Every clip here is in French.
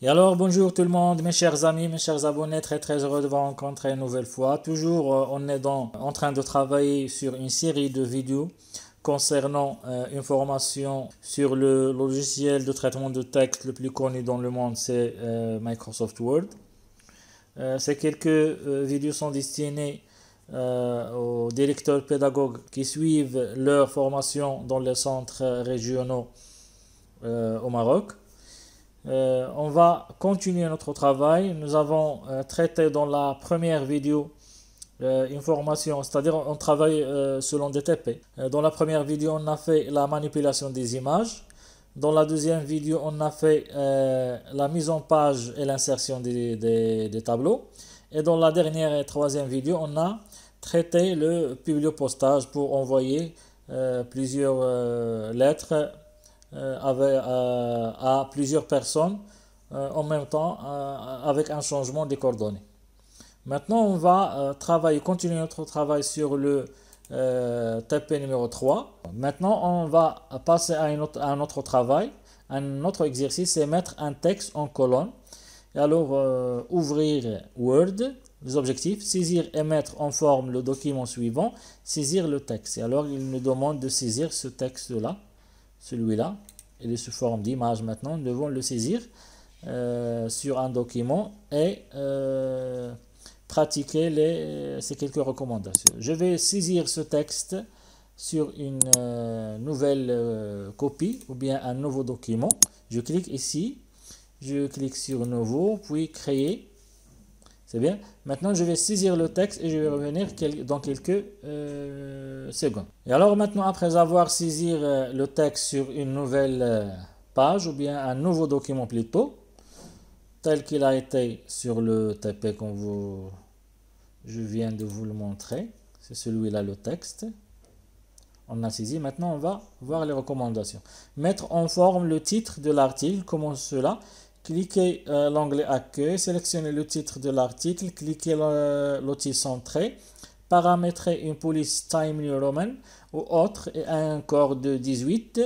Et alors, bonjour tout le monde, mes chers amis, mes chers abonnés, très très heureux de vous rencontrer une nouvelle fois. Toujours, euh, on est en train de travailler sur une série de vidéos concernant euh, une formation sur le logiciel de traitement de texte le plus connu dans le monde, c'est euh, Microsoft Word. ces quelques vidéos sont destinées aux directeurs pédagogues qui suivent leur formation dans les centres régionaux au Maroc. Euh, on va continuer notre travail. Nous avons euh, traité dans la première vidéo euh, une c'est-à-dire on travaille euh, selon DTP. dans la première vidéo, on a fait la manipulation des images. Dans la deuxième vidéo, on a fait la mise en page et l'insertion des, tableaux. Et dans la dernière et troisième vidéo, on a traité le publipostage pour envoyer plusieurs lettres euh, avec, euh, à plusieurs personnes euh, en même temps avec un changement des coordonnées. Maintenant, on va travailler, continuer notre travail sur le TP numéro 3. Maintenant, on va passer à, autre, un autre travail. Un autre exercice, c'est mettre un texte en colonne. Et alors, ouvrir Word, les objectifs, saisir et mettre en forme le document suivant, saisir le texte. Et alors, il nous demande de saisir ce texte-là celui-là. Il est sous forme d'image maintenant. Nous devons le saisir euh, sur un document et euh, pratiquer les, euh, ces quelques recommandations. Je vais saisir ce texte sur une nouvelle copie ou bien un nouveau document. Je clique ici. Je clique sur Nouveau, puis Créer. C'est bien Maintenant, je vais saisir le texte et je vais revenir dans quelques euh, secondes. Et alors maintenant, après avoir saisi euh, le texte sur une nouvelle euh, page ou bien un nouveau document plutôt, tel qu'il a été sur le TP qu'on vous... Je viens de vous le montrer. C'est celui-là, le texte. On a saisi. Maintenant, on va voir les recommandations. Mettre en forme le titre de l'article. Comment cela cliquez euh, l'onglet Accueil, sélectionnez le titre de l'article, cliquez l'outil Centré, paramétrez une police Time Roman ou autre et un corps de 18,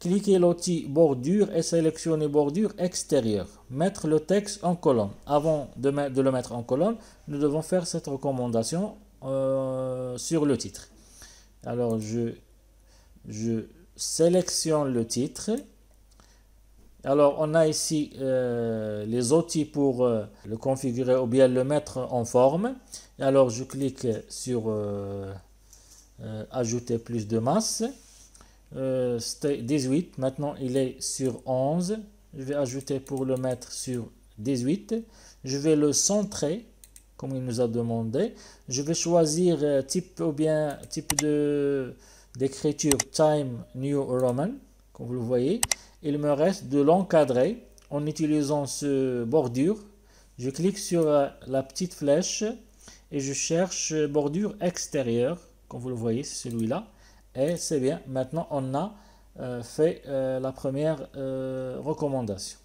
cliquez l'outil Bordure et sélectionnez Bordure extérieure. Mettre le texte en colonne. Avant de, le mettre en colonne, nous devons faire cette recommandation euh, sur le titre. Alors, je sélectionne le titre alors on a ici euh, les outils pour euh, le configurer ou bien le mettre en forme. Alors je clique sur euh, ajouter plus de masse. C'était 18, maintenant il est sur 11. Je vais ajouter pour le mettre sur 18. Je vais le centrer comme il nous a demandé. Je vais choisir type ou bien type d'écriture Time New Roman comme vous le voyez. Il me reste de l'encadrer en utilisant ce bordure. Je clique sur euh, la petite flèche et je cherche bordure extérieure, comme vous le voyez, c'est celui-là. Et c'est bien, maintenant on a euh, fait euh, la première recommandation.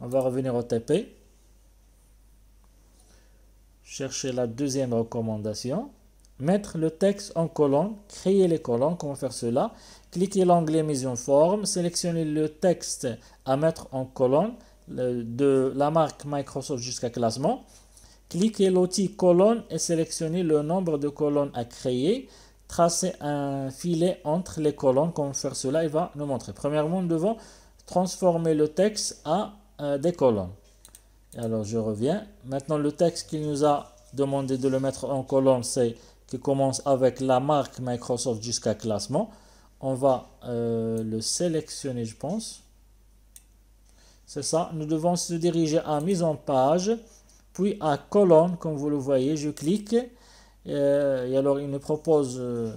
On va revenir au TP. Chercher la deuxième recommandation mettre le texte en colonne, créer les colonnes, comment faire cela Cliquez l'onglet mise en forme, sélectionnez le texte à mettre en colonne de la marque Microsoft jusqu'à classement. Cliquez l'outil colonne et sélectionnez le nombre de colonnes à créer. Tracez un filet entre les colonnes. Comment faire cela Il va nous montrer. Premièrement, nous devons transformer le texte à euh, des colonnes. Alors, je reviens. Maintenant, le texte qu'il nous a demandé de le mettre en colonne, c'est qui commence avec la marque Microsoft jusqu'à classement. On va euh, le sélectionner, je pense. C'est ça. Nous devons se diriger à mise en page, puis à colonne, comme vous le voyez. Je clique euh, et alors il nous propose euh,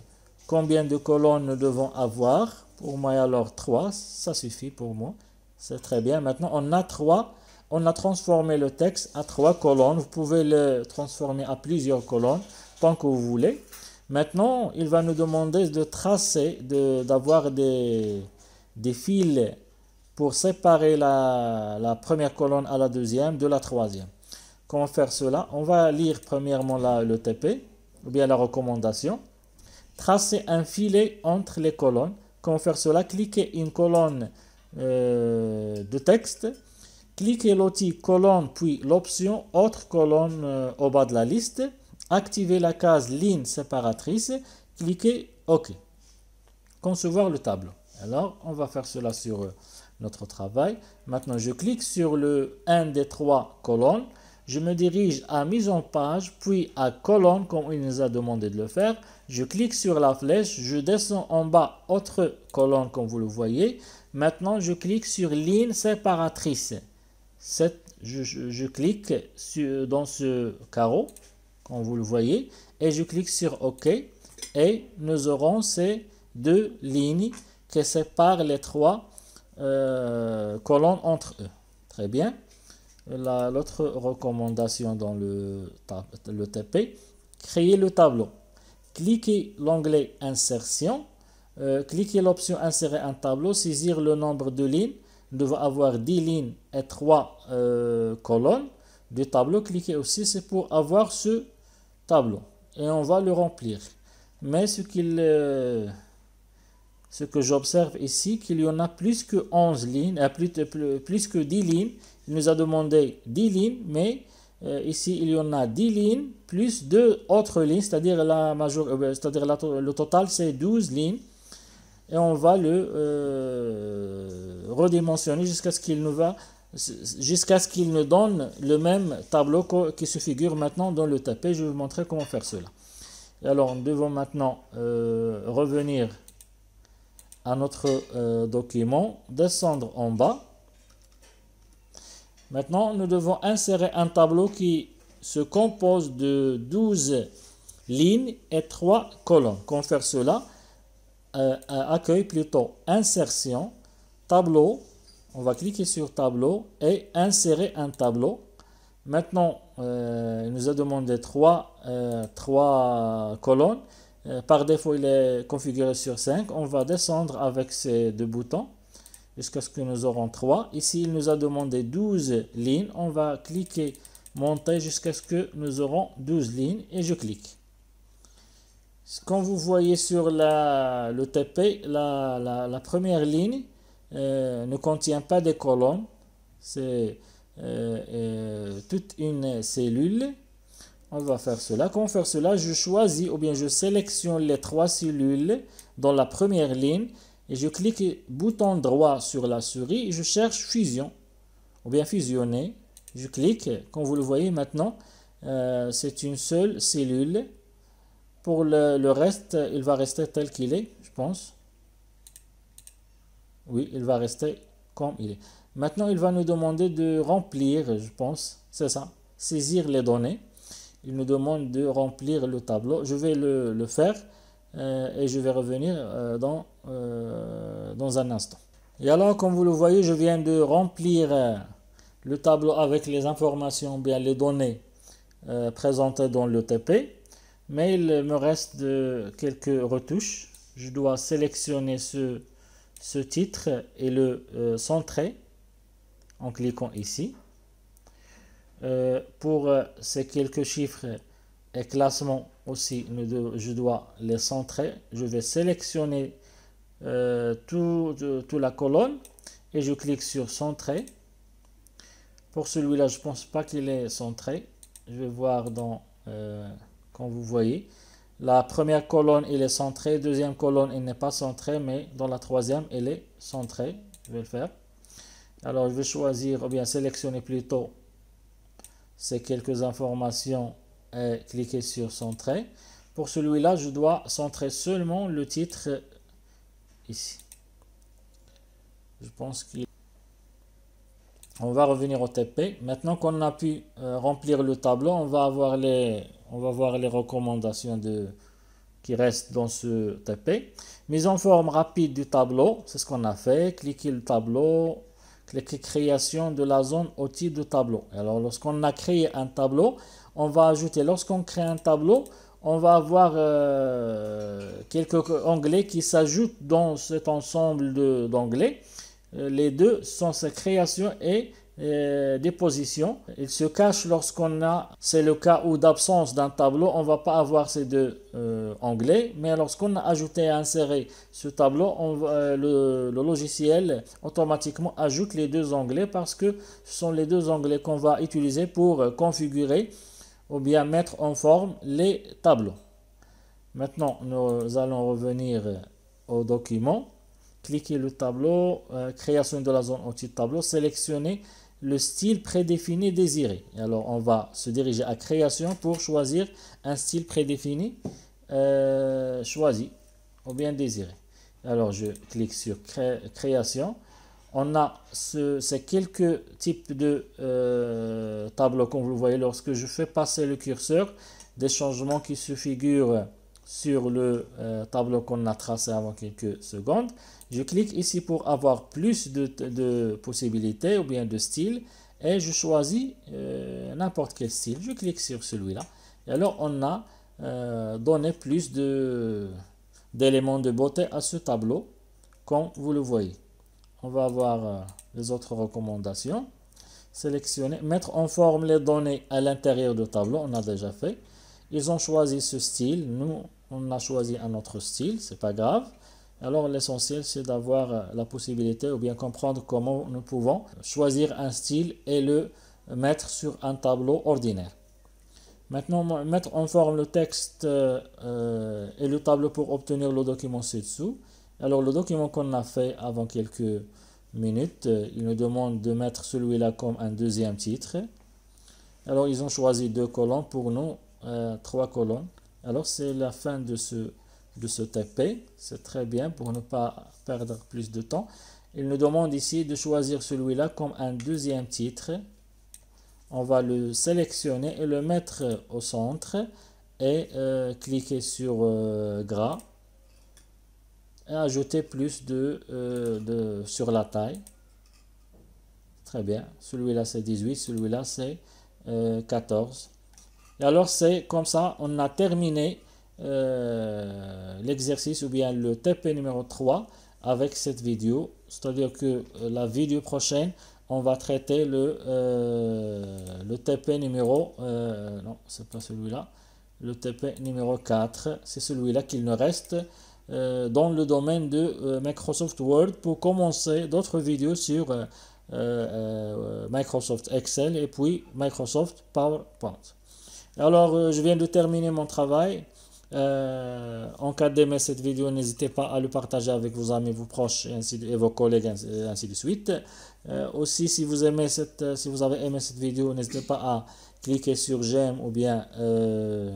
combien de colonnes nous devons avoir. Pour moi, alors 3, ça suffit pour moi. C'est très bien. Maintenant, on a 3. On a transformé le texte à 3 colonnes. Vous pouvez le transformer à plusieurs colonnes que vous voulez. Maintenant, il va nous demander de tracer, d'avoir des, des fils pour séparer la, première colonne à la deuxième de la troisième. Comment faire cela On va lire premièrement la, le TP, ou bien la recommandation. Tracer un filet entre les colonnes. Comment faire cela Cliquez une colonne euh, de texte. Cliquez l'outil colonne, puis l'option autre colonne euh, au bas de la liste activer la case ligne séparatrice, cliquez OK. Concevoir le tableau. Alors, on va faire cela sur euh, notre travail. Maintenant, je clique sur le 1 des trois colonnes. Je me dirige à mise en page, puis à colonne, comme il nous a demandé de le faire. Je clique sur la flèche, je descends en bas, autre colonne, comme vous le voyez. Maintenant, je clique sur ligne séparatrice. je, clique dans ce carreau vous le voyez, et je clique sur OK, et nous aurons ces deux lignes qui séparent les trois euh, colonnes entre eux. Très bien. L'autre recommandation dans le, le TP, créer le tableau. Cliquez l'onglet Insertion, euh, cliquez l'option Insérer un tableau, saisir le nombre de lignes. Nous devons avoir 10 lignes et 3 euh, colonnes du tableau. Cliquez aussi, c'est pour avoir ce tableau et on va le remplir. Mais ce, qu'il, euh, ce que j'observe ici, qu'il y en a plus que 11 lignes, euh, plus, plus, plus, que 10 lignes. Il nous a demandé 10 lignes, mais euh, ici il y en a 10 lignes plus deux autres lignes, c'est-à-dire, la major, ben, c'est-à-dire le total c'est 12 lignes. Et on va le redimensionner jusqu'à ce qu'il nous va jusqu'à ce qu'il nous donne le même tableau qui se figure maintenant dans le tapis. Je vais vous montrer comment faire cela. Alors, nous devons maintenant euh, revenir à notre euh, document, descendre en bas. Maintenant, nous devons insérer un tableau qui se compose de 12 lignes et 3 colonnes. Comment faire cela euh, Accueil plutôt, insertion, tableau, on va cliquer sur tableau et insérer un tableau. Maintenant, euh, il nous a demandé trois, euh, trois colonnes. Euh, par défaut, il est configuré sur 5. On va descendre avec ces deux boutons jusqu'à ce que nous aurons trois. Ici, il nous a demandé 12 lignes. On va cliquer monter jusqu'à ce que nous aurons 12 lignes et je clique. Quand vous voyez sur le TP, la première ligne euh, ne contient pas de colonnes, c'est euh, euh, toute une cellule. On va faire cela. comment faire cela, je choisis ou bien je sélectionne les trois cellules dans la première ligne et je clique bouton droit sur la souris et je cherche fusion ou bien fusionner. Je clique, comme vous le voyez maintenant, c'est une seule cellule. Pour le, reste, il va rester tel qu'il est, je pense. Oui, il va rester comme il est. Maintenant, il va nous demander de remplir, je pense, c'est ça, saisir les données. Il nous demande de remplir le tableau. Je vais le, faire euh, et je vais revenir euh, dans, euh, dans un instant. Et alors, comme vous le voyez, je viens de remplir le tableau avec les informations, bien les données présentées dans le Mais il me reste quelques retouches. Je dois sélectionner ce ce titre et le euh, centré en cliquant ici. Euh, pour euh, ces quelques chiffres et classements aussi, je dois les centrer. Je vais sélectionner toute la colonne et je clique sur centrer. Pour celui-là, je pense pas qu'il est centré. Je vais voir dans, quand vous voyez, la première colonne, il est centré. Deuxième colonne, il n'est pas centré, mais dans la troisième, il est centré. Je vais le faire. Alors, je vais choisir, ou bien sélectionner plutôt ces quelques informations et cliquer sur centrer. Pour celui-là, je dois centrer seulement le titre ici. Je pense qu'il on va revenir au TP. Maintenant qu'on a pu euh, remplir le tableau, on va, avoir les, on va voir les recommandations de, qui restent dans ce TP. Mise en forme rapide du tableau, c'est ce qu'on a fait. Cliquez le tableau, cliquez création de la zone outil du tableau. Alors lorsqu'on a créé un tableau, on va ajouter, lorsqu'on crée un tableau, on va avoir euh, quelques onglets qui s'ajoutent dans cet ensemble d'onglets. Euh, les deux sont sa création et euh, déposition. Il se cachent lorsqu'on a, c'est le cas où d'absence d'un tableau, on ne va pas avoir ces deux euh, onglets, mais lorsqu'on a ajouté et inséré ce tableau, le, le, logiciel automatiquement ajoute les deux onglets parce que ce sont les deux onglets qu'on va utiliser pour configurer ou bien mettre en forme les tableaux. Maintenant, nous allons revenir au document cliquez le tableau, euh, création de la zone outil tableau, sélectionnez le style prédéfini désiré. alors, on va se diriger à création pour choisir un style prédéfini euh, choisi ou bien désiré. Alors, je clique sur création. On a ces quelques types de euh, tableaux, comme vous voyez, lorsque je fais passer le curseur, des changements qui se figurent sur le tableau qu'on a tracé avant quelques secondes. Je clique ici pour avoir plus de, possibilités ou bien de styles et je choisis euh, n'importe quel style. Je clique sur celui-là. Et alors, on a euh, donné plus d'éléments de, beauté à ce tableau, comme vous le voyez. On va voir euh, les autres recommandations. Sélectionner, mettre en forme les données à l'intérieur du tableau, on a déjà fait. Ils ont choisi ce style, nous, on a choisi un autre style, c'est pas grave. Alors l'essentiel, c'est d'avoir euh, la possibilité ou bien comprendre comment nous pouvons choisir un style et le mettre sur un tableau ordinaire. Maintenant, mettre en forme le texte euh, et le tableau pour obtenir le document ci-dessous. Alors le document qu'on a fait avant quelques minutes, euh, il nous demande de mettre celui-là comme un deuxième titre. Alors ils ont choisi deux colonnes pour nous, trois colonnes. Alors c'est la fin de ce de se taper. C'est très bien pour ne pas perdre plus de temps. Il nous demande ici de choisir celui-là comme un deuxième titre. On va le sélectionner et le mettre au centre et euh, cliquer sur euh, gras et ajouter plus de, euh, de sur la taille. Très bien. Celui-là c'est 18, celui-là c'est 14. Et alors c'est comme ça, on a terminé euh, l'exercice ou bien le TP numéro 3 avec cette vidéo. C'est-à-dire que euh, la vidéo prochaine, on va traiter le, euh, le TP numéro... non, c'est pas celui-là. Le TP numéro 4, c'est celui-là qu'il nous reste dans le domaine de Microsoft Word pour commencer d'autres vidéos sur Microsoft Excel et puis Microsoft PowerPoint. Alors, je viens de terminer mon travail. Euh, en cas d'aimer cette vidéo, n'hésitez pas à le partager avec vos amis, vos proches et, vos collègues, ainsi, de suite. Euh, aussi, si vous, aimez si vous avez aimé cette vidéo, n'hésitez pas à cliquer sur j'aime ou bien euh,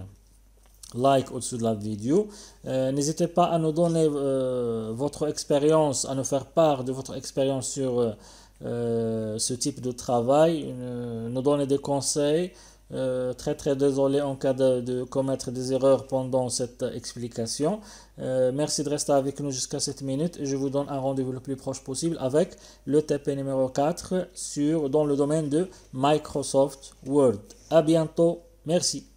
like au-dessus de la vidéo. n'hésitez pas à nous donner votre expérience, à nous faire part de votre expérience sur ce type de travail, nous donner des conseils. Euh, très très désolé en cas de, commettre des erreurs pendant cette explication. Euh, merci de rester avec nous jusqu'à cette minute je vous donne un rendez-vous le plus proche possible avec le TP numéro 4 sur, dans le domaine de Microsoft Word. A bientôt, merci.